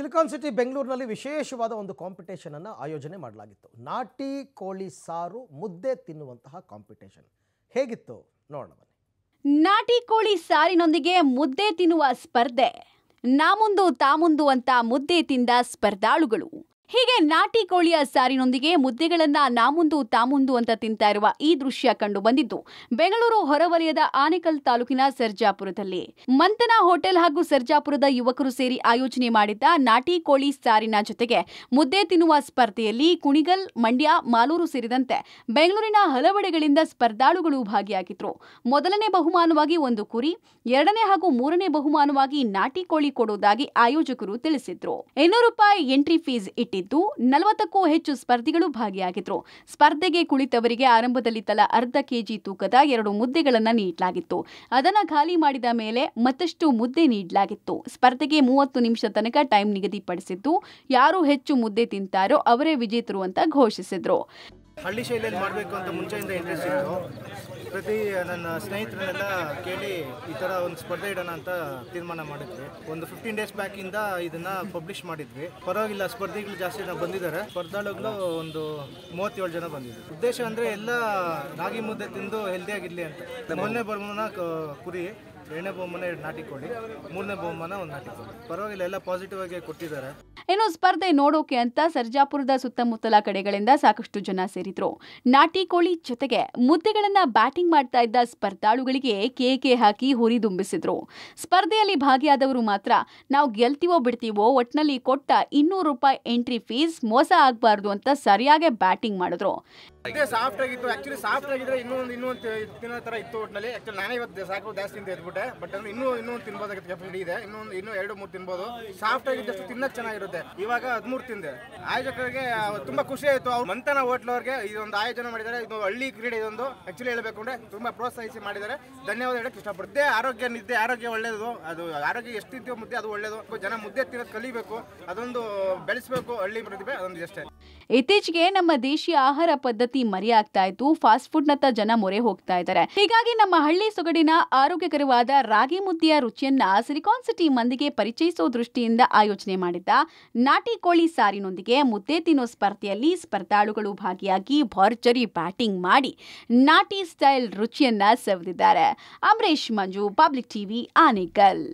silicon city ಬೆಂಗಳೂರಿನಲ್ಲಿ ವಿಶೇಷವಾದ ಒಂದು ಕಾಂಪಿಟೇಷನನ್ನು ಆಯೋಜನೆ ಮಾಡಲಾಗಿತ್ತು ನಾಟಿ ಕೋಳಿ ಸಾರು ಮುದ್ದೆ ತಿನ್ನುವಂತಹ ಕಾಂಪಿಟೇಷನ್ ಹೇಗಿತ್ತು ನೋಡೋಣ ಬನ್ನಿ ನಾಟಿ ಕೋಳಿ ಸಾರಿನೊಂದಿಗೆ ಮುದ್ದೆ ತಿನ್ನುವ ಸ್ಪರ್ಧೆ ನಾ ಮುಂದು ತಾ ಮುಂದು ಅಂತ ಮುದ್ದೆ ತಿಂದ ಸ್ಪರ್ಧಾಳುಗಳು ಹೀಗೆ ನಾಟಿ ಕೋಳಿಯ ಸಾರಿನೊಂದಿಗೆ ಮುದ್ದೆಗಳನ್ನ ನಾಮುಂದು ತಾಮುಂದು ಅಂತ ತಿಂತಾ ಇರುವ ಈ ದೃಶ್ಯ ಕಂಡು ಬಂದಿದ್ದು ಬೆಂಗಳೂರು ಹೊರವಲಯದ ಆನೇಕಲ್ ತಾಲೂಕಿನ ಸರ್ಜಾಪುರದಲ್ಲಿ ಮಂತನ ಹೋಟೆಲ್ ಹಾಗೂ ಸರ್ಜಾಪುರದ ಯುವಕರು ಸೇರಿ ಆಯೋಜನೆ ಮಾಡಿದ್ದ ನಾಟಿ ಕೋಳಿ ಸಾರಿನ ಜೊತೆಗೆ ಮುದ್ದೆ ತಿನ್ನುವ ಸ್ಪರ್ಧೆಯಲ್ಲಿ ಕುಣಿಗಲ್ ಮಂಡ್ಯ ಮಾಲೂರು ಸೇರಿದಂತೆ ಬೆಂಗಳೂರಿನ ಹಲವೆಡೆಗಳಿಂದ ಸ್ಪರ್ಧಾಳುಗಳು ಭಾಗಿಯಾಗಿದ್ರು ಮೊದಲನೇ ಬಹುಮಾನವಾಗಿ ಒಂದು ಕುರಿ ಎರಡನೇ ಹಾಗೂ ಮೂರನೇ ಬಹುಮಾನವಾಗಿ ನಾಟಿ ಕೋಳಿ ಕೊಡುವುದಾಗಿ ಆಯೋಜಕರು ತಿಳಿಸಿದ್ರು ಇನ್ನೂರು ರೂಪಾಯಿ ಎಂಟ್ರಿ ಫೀಸ್ ಇಟ್ಟಿದ್ದಾರೆ ಇದ್ದು ನಲವತ್ತಕ್ಕೂ ಹೆಚ್ಚು ಸ್ಪರ್ಧಿಗಳು ಭಾಗಿಯಾಗಿದ್ರು ಸ್ಪರ್ಧೆಗೆ ಕುಳಿತವರಿಗೆ ಆರಂಭದಲ್ಲಿ ತಲಾ ಅರ್ಧ ಕೆಜಿ ತೂಕದ ಎರಡು ಮುದ್ದೆಗಳನ್ನು ನೀಡಲಾಗಿತ್ತು ಅದನ್ನು ಖಾಲಿ ಮಾಡಿದ ಮೇಲೆ ಮತ್ತಷ್ಟು ಮುದ್ದೆ ನೀಡಲಾಗಿತ್ತು ಸ್ಪರ್ಧೆಗೆ ಮೂವತ್ತು ನಿಮಿಷ ತನಕ ಟೈಮ್ ನಿಗದಿಪಡಿಸಿದ್ದು ಯಾರು ಹೆಚ್ಚು ಮುದ್ದೆ ತಿಂತಾರೋ ಅವರೇ ವಿಜೇತರು ಅಂತ ಘೋಷಿಸಿದ್ರು ಹಳ್ಳಿ ಶೈಲಿಯಲ್ಲಿ ಮಾಡಬೇಕು ಅಂತ ಮುಂಚೆಯಿಂದ ಇಂಟ್ರೆಸ್ಟ್ ಇತ್ತು ಪ್ರತಿ ನನ್ನ ಸ್ನೇಹಿತರನ್ನೆಲ್ಲ ಕೇಳಿ ಈ ಥರ ಒಂದು ಸ್ಪರ್ಧೆ ಇಡೋಣ ಅಂತ ತೀರ್ಮಾನ ಮಾಡಿದ್ವಿ ಒಂದು ಫಿಫ್ಟೀನ್ ಡೇಸ್ ಬ್ಯಾಕಿಂದ ಇದನ್ನು ಪಬ್ಲಿಷ್ ಮಾಡಿದ್ವಿ ಪರವಾಗಿಲ್ಲ ಸ್ಪರ್ಧೆಗಳು ಜಾಸ್ತಿ ಜನ ಬಂದಿದ್ದಾರೆ ಸ್ಪರ್ಧಾಳುಗಳು ಒಂದು ಮೂವತ್ತೇಳು ಜನ ಬಂದಿದ್ದಾರೆ ಉದ್ದೇಶ ಅಂದರೆ ಎಲ್ಲ ರಾಗಿ ಮುದ್ದೆ ತಿಂದು ಹೆಲ್ದಿಯಾಗಿರಲಿ ಅಂತ ಮೊನ್ನೆ ಬರ್ಮನ ಕುರಿ ಎರಡನೇ ಬಹುಮಾನ ಎರಡು ನಾಟಿ ಕೊಡಿ ಮೂರನೇ ಬಹುಮಾನ ಒಂದು ನಾಟಿ ಕೊಡಿ ಪರವಾಗಿಲ್ಲ ಎಲ್ಲ ಪಾಸಿಟಿವ್ ಆಗಿ ಕೊಟ್ಟಿದ್ದಾರೆ ಏನೋ ಸ್ಪರ್ಧೆ ನೋಡೋಕೆ ಅಂತ ಸರ್ಜಾಪುರದ ಸುತ್ತಮುತ್ತಲ ಕಡೆಗಳಿಂದ ಸಾಕಷ್ಟು ಜನ ಸೇರಿದ್ರು ನಾಟಿ ಕೋಳಿ ಜೊತೆಗೆ ಮುದ್ದೆಗಳನ್ನ ಬ್ಯಾಟಿಂಗ್ ಮಾಡ್ತಾ ಇದ್ದ ಸ್ಪರ್ಧಾಳುಗಳಿಗೆ ಕೇಕೆ ಹಾಕಿ ಹುರಿದುಂಬಿಸಿದ್ರು ಸ್ಪರ್ಧೆಯಲ್ಲಿ ಭಾಗಿಯಾದವರು ಮಾತ್ರ ನಾವು ಗೆಲ್ತೀವೋ ಬಿಡ್ತೀವೋ ಒಟ್ನಲ್ಲಿ ಕೊಟ್ಟ ಇನ್ನೂರು ರೂಪಾಯಿ ಎಂಟ್ರಿ ಫೀಸ್ ಮೋಸ ಆಗಬಾರ್ದು ಅಂತ ಸರಿಯಾಗಿ ಬ್ಯಾಟಿಂಗ್ ಮಾಡಿದ್ರು ಇದೇ ಸಾಫ್ಟ್ ಆಗಿತ್ತು ಆಕ್ಚುಲಿ ಸಾಫ್ಟ್ ಆಗಿದ್ರೆ ಇನ್ನೊಂದು ಇನ್ನೊಂದು ತಿನ್ನೋ ತರ ಇತ್ತು ಒಟ್ಟಿನಲ್ಲಿ ಆಕ್ಚುಲಿ ನಾನೇ ಇವತ್ತು ಸಾಕು ಜಾಸ್ತಿ ಅಂತ ಎದ್ಬಿಟ್ಟೆ ಬಟ್ ಅಂದ್ರೆ ಇನ್ನೂ ಇನ್ನೊಂದು ತಿನ್ಬೋದಾಗಿತ್ತು ಕೆಪಾಸಿಟಿ ಇದೆ ಇನ್ನೊಂದು ಇನ್ನೂ ಎರಡು ಮೂರು ತಿನ್ಬೋದು ಸಾಫ್ಟ್ ಆಗಿದ್ದಷ್ಟು ತಿನ್ನಕ್ ಚೆನ್ನಾಗಿರುತ್ತೆ ಇವಾಗ ಹದಿಮೂರು ತಿಂದೆ ಆಯೋಜಕರಿಗೆ ತುಂಬಾ ಖುಷಿ ಆಯಿತು ಅವ್ರು ಮಂತನ ಅವರಿಗೆ ಇದೊಂದು ಆಯೋಜನೆ ಮಾಡಿದ್ದಾರೆ ಇದು ಹಳ್ಳಿ ಕ್ರೀಡೆ ಇದೊಂದು ಆಕ್ಚುಲಿ ಹೇಳಬೇಕು ಅಂದ್ರೆ ತುಂಬಾ ಪ್ರೋತ್ಸಾಹಿಸಿ ಮಾಡಿದ್ದಾರೆ ಧನ್ಯವಾದ ಹೇಳಕ್ ಇಷ್ಟಪಡುತ್ತೆ ಆರೋಗ್ಯ ನಿದ್ದೆ ಆರೋಗ್ಯ ಒಳ್ಳೇದು ಅದು ಆರೋಗ್ಯ ಎಷ್ಟಿದ್ಯೋ ಮುದ್ದೆ ಅದು ಒಳ್ಳೇದು ಜನ ಮುದ್ದೆ ತಿನ್ನೋದು ಕಲಿಬೇಕು ಅದೊಂದು ಬೆಳೆಸಬೇಕು ಹಳ್ಳಿ ಪ್ರತಿಭೆ ಅದೊಂದು ಎಷ್ಟೇ ಇತ್ತೀಚೆಗೆ ನಮ್ಮ ದೇಶೀಯ ಆಹಾರ ಪದ್ಧತಿ ಮರೆಯಾಗ್ತಾ ಇತ್ತು ಫಾಸ್ಟ್ ಫುಡ್ನತ್ತ ಜನ ಮೊರೆ ಹೋಗ್ತಾ ಇದ್ದಾರೆ ಹೀಗಾಗಿ ನಮ್ಮ ಹಳ್ಳಿ ಸೊಗಡಿನ ಆರೋಗ್ಯಕರವಾದ ರಾಗಿ ಮುದ್ದೆಯ ರುಚಿಯನ್ನ ಸಿಲಿಕಾನ್ ಸಿಟಿ ಮಂದಿಗೆ ಪರಿಚಯಿಸೋ ದೃಷ್ಟಿಯಿಂದ ಆಯೋಜನೆ ಮಾಡಿದ್ದ ನಾಟಿ ಕೋಳಿ ಸಾರಿನೊಂದಿಗೆ ಮುದ್ದೆ ತಿನ್ನೋ ಸ್ಪರ್ಧೆಯಲ್ಲಿ ಸ್ಪರ್ಧಾಳುಗಳು ಭಾಗಿಯಾಗಿ ಭರ್ಜರಿ ಬ್ಯಾಟಿಂಗ್ ಮಾಡಿ ನಾಟಿ ಸ್ಟೈಲ್ ರುಚಿಯನ್ನ ಸೆವೆದಿದ್ದಾರೆ ಅಮರೇಶ್ ಮಂಜು ಪಬ್ಲಿಕ್ ಟಿವಿ ಆನೇಕಲ್